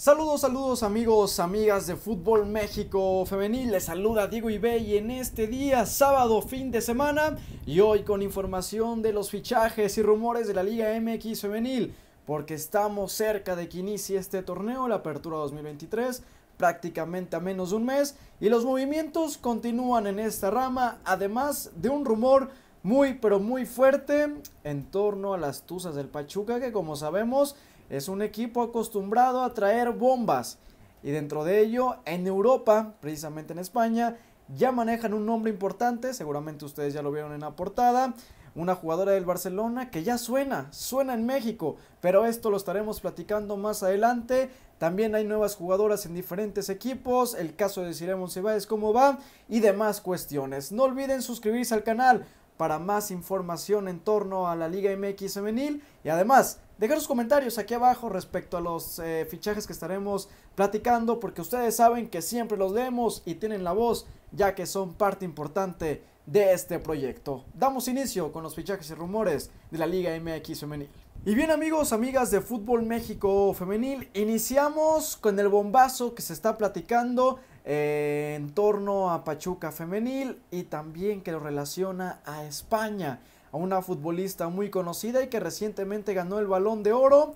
Saludos, saludos amigos, amigas de Fútbol México Femenil, les saluda Diego Ibey en este día, sábado, fin de semana, y hoy con información de los fichajes y rumores de la Liga MX Femenil, porque estamos cerca de que inicie este torneo, la apertura 2023, prácticamente a menos de un mes, y los movimientos continúan en esta rama, además de un rumor muy pero muy fuerte en torno a las Tuzas del Pachuca, que como sabemos es un equipo acostumbrado a traer bombas y dentro de ello en Europa, precisamente en España, ya manejan un nombre importante, seguramente ustedes ya lo vieron en la portada, una jugadora del Barcelona que ya suena, suena en México, pero esto lo estaremos platicando más adelante. También hay nuevas jugadoras en diferentes equipos, el caso de Ciremon Ceballos cómo va y demás cuestiones. No olviden suscribirse al canal para más información en torno a la Liga MX femenil y además Dejen sus comentarios aquí abajo respecto a los eh, fichajes que estaremos platicando, porque ustedes saben que siempre los leemos y tienen la voz, ya que son parte importante de este proyecto. Damos inicio con los fichajes y rumores de la Liga MX Femenil. Y bien amigos, amigas de Fútbol México Femenil, iniciamos con el bombazo que se está platicando eh, en torno a Pachuca Femenil y también que lo relaciona a España a una futbolista muy conocida y que recientemente ganó el balón de oro,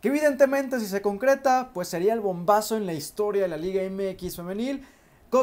que evidentemente si se concreta, pues sería el bombazo en la historia de la Liga MX femenil.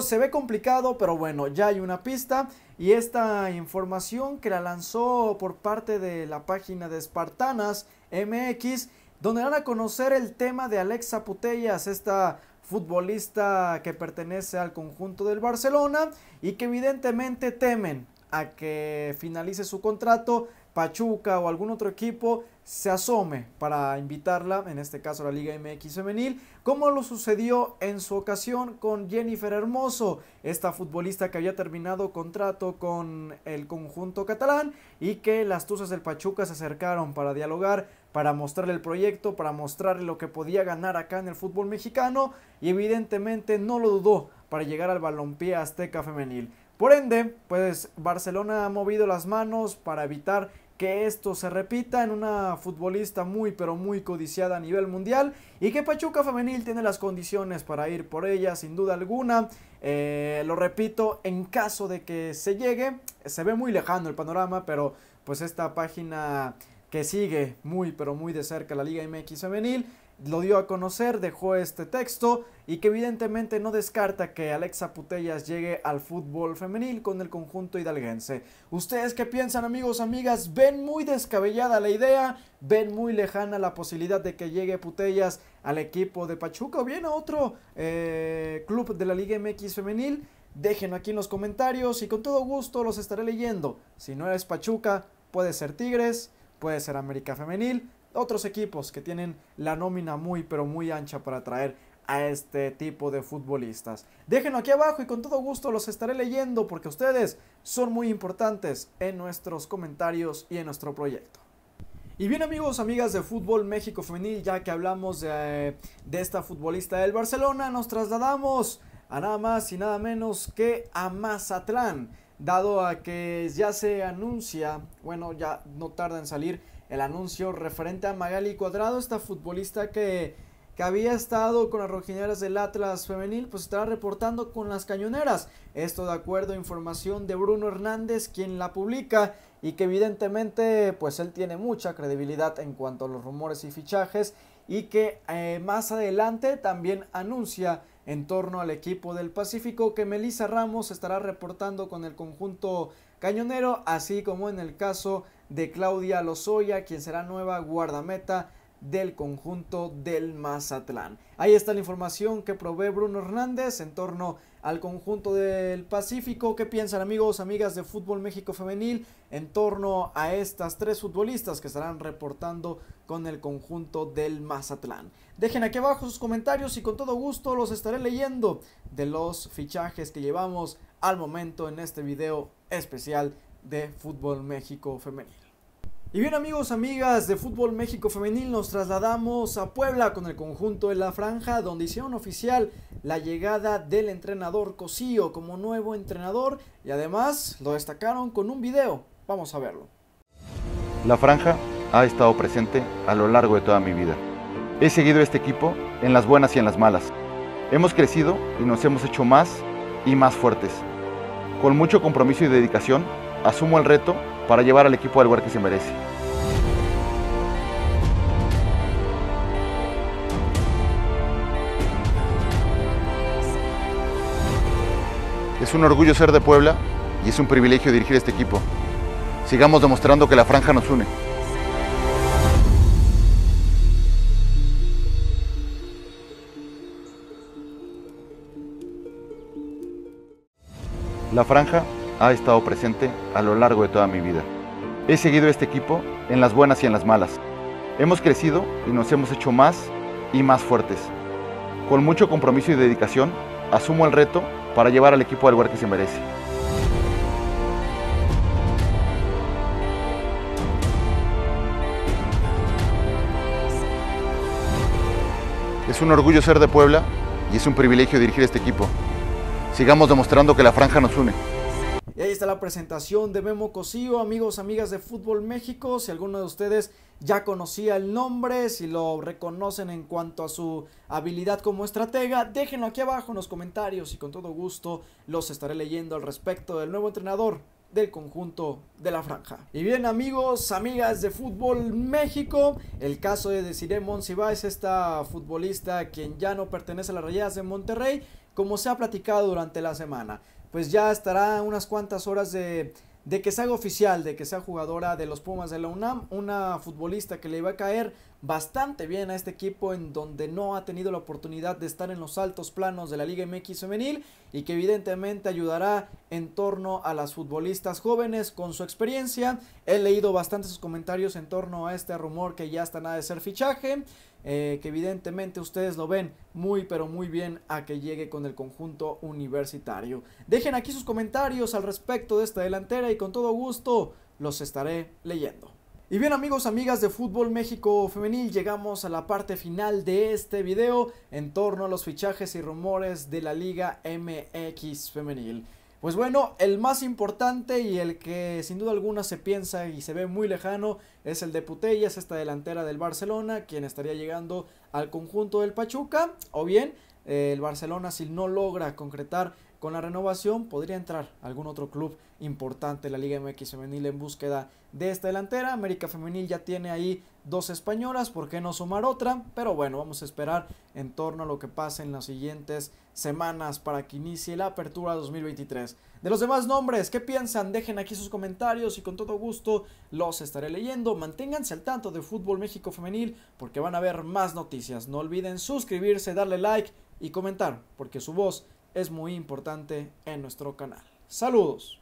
Se ve complicado, pero bueno, ya hay una pista. Y esta información que la lanzó por parte de la página de Espartanas MX, donde van a conocer el tema de Alexa Putellas, esta futbolista que pertenece al conjunto del Barcelona y que evidentemente temen a que finalice su contrato, Pachuca o algún otro equipo se asome para invitarla, en este caso la Liga MX Femenil, como lo sucedió en su ocasión con Jennifer Hermoso, esta futbolista que había terminado contrato con el conjunto catalán y que las Tuzas del Pachuca se acercaron para dialogar, para mostrarle el proyecto, para mostrarle lo que podía ganar acá en el fútbol mexicano y evidentemente no lo dudó para llegar al balompié azteca femenil. Por ende, pues Barcelona ha movido las manos para evitar que esto se repita en una futbolista muy pero muy codiciada a nivel mundial y que Pachuca Femenil tiene las condiciones para ir por ella sin duda alguna. Eh, lo repito, en caso de que se llegue, se ve muy lejano el panorama, pero pues esta página que sigue muy pero muy de cerca la Liga MX Femenil lo dio a conocer, dejó este texto y que evidentemente no descarta que Alexa Putellas llegue al fútbol femenil con el conjunto hidalguense. ¿Ustedes qué piensan amigos, amigas? ¿Ven muy descabellada la idea? ¿Ven muy lejana la posibilidad de que llegue Putellas al equipo de Pachuca o bien a otro eh, club de la Liga MX femenil? Déjenlo aquí en los comentarios y con todo gusto los estaré leyendo. Si no eres Pachuca, puede ser Tigres, puede ser América Femenil, otros equipos que tienen la nómina muy pero muy ancha para atraer a este tipo de futbolistas. Déjenlo aquí abajo y con todo gusto los estaré leyendo porque ustedes son muy importantes en nuestros comentarios y en nuestro proyecto. Y bien amigos, amigas de Fútbol México Femenil, ya que hablamos de, de esta futbolista del Barcelona, nos trasladamos a nada más y nada menos que a Mazatlán, dado a que ya se anuncia, bueno, ya no tarda en salir el anuncio referente a Magali Cuadrado, esta futbolista que, que había estado con las rojineras del Atlas femenil, pues estará reportando con las cañoneras. Esto de acuerdo a información de Bruno Hernández, quien la publica y que evidentemente pues él tiene mucha credibilidad en cuanto a los rumores y fichajes y que eh, más adelante también anuncia en torno al equipo del Pacífico que Melissa Ramos estará reportando con el conjunto cañonero, así como en el caso de Claudia Lozoya, quien será nueva guardameta del conjunto del Mazatlán. Ahí está la información que provee Bruno Hernández en torno al conjunto del Pacífico. ¿Qué piensan amigos, amigas de Fútbol México Femenil en torno a estas tres futbolistas que estarán reportando con el conjunto del Mazatlán? Dejen aquí abajo sus comentarios y con todo gusto los estaré leyendo de los fichajes que llevamos al momento en este video especial de Fútbol México Femenil. Y bien amigos, amigas de Fútbol México Femenil, nos trasladamos a Puebla con el conjunto de la franja, donde hicieron oficial la llegada del entrenador Cosío como nuevo entrenador y además lo destacaron con un video. Vamos a verlo. La franja ha estado presente a lo largo de toda mi vida. He seguido este equipo en las buenas y en las malas. Hemos crecido y nos hemos hecho más y más fuertes. Con mucho compromiso y dedicación asumo el reto para llevar al equipo al lugar que se merece. Es un orgullo ser de Puebla y es un privilegio dirigir este equipo. Sigamos demostrando que la franja nos une. La franja ha estado presente a lo largo de toda mi vida. He seguido este equipo en las buenas y en las malas. Hemos crecido y nos hemos hecho más y más fuertes. Con mucho compromiso y dedicación, asumo el reto para llevar al equipo al lugar que se merece. Es un orgullo ser de Puebla y es un privilegio dirigir este equipo. Sigamos demostrando que la franja nos une. Y ahí está la presentación de Memo Cosío, amigos, amigas de Fútbol México. Si alguno de ustedes ya conocía el nombre, si lo reconocen en cuanto a su habilidad como estratega, déjenlo aquí abajo en los comentarios y con todo gusto los estaré leyendo al respecto del nuevo entrenador del conjunto de la franja. Y bien amigos, amigas de Fútbol México, el caso de Desiree Monsiváis, es esta futbolista quien ya no pertenece a las Rayadas de Monterrey, como se ha platicado durante la semana pues ya estará unas cuantas horas de de que se haga oficial, de que sea jugadora de los Pumas de la UNAM, una futbolista que le iba a caer bastante bien a este equipo en donde no ha tenido la oportunidad de estar en los altos planos de la Liga MX femenil y que evidentemente ayudará en torno a las futbolistas jóvenes con su experiencia. He leído bastantes comentarios en torno a este rumor que ya está nada de ser fichaje, eh, que evidentemente ustedes lo ven muy pero muy bien a que llegue con el conjunto universitario. Dejen aquí sus comentarios al respecto de esta delantera y con todo gusto los estaré leyendo. Y bien amigos, amigas de Fútbol México Femenil, llegamos a la parte final de este video en torno a los fichajes y rumores de la Liga MX Femenil. Pues bueno, el más importante y el que sin duda alguna se piensa y se ve muy lejano es el de Putellas, esta delantera del Barcelona, quien estaría llegando al conjunto del Pachuca, o bien eh, el Barcelona si no logra concretar con la renovación podría entrar algún otro club importante de la Liga MX Femenil en búsqueda de esta delantera. América Femenil ya tiene ahí dos españolas, ¿por qué no sumar otra? Pero bueno, vamos a esperar en torno a lo que pase en las siguientes semanas para que inicie la apertura 2023. De los demás nombres, ¿qué piensan? Dejen aquí sus comentarios y con todo gusto los estaré leyendo. Manténganse al tanto de Fútbol México Femenil porque van a ver más noticias. No olviden suscribirse, darle like y comentar porque su voz es muy importante en nuestro canal. Saludos.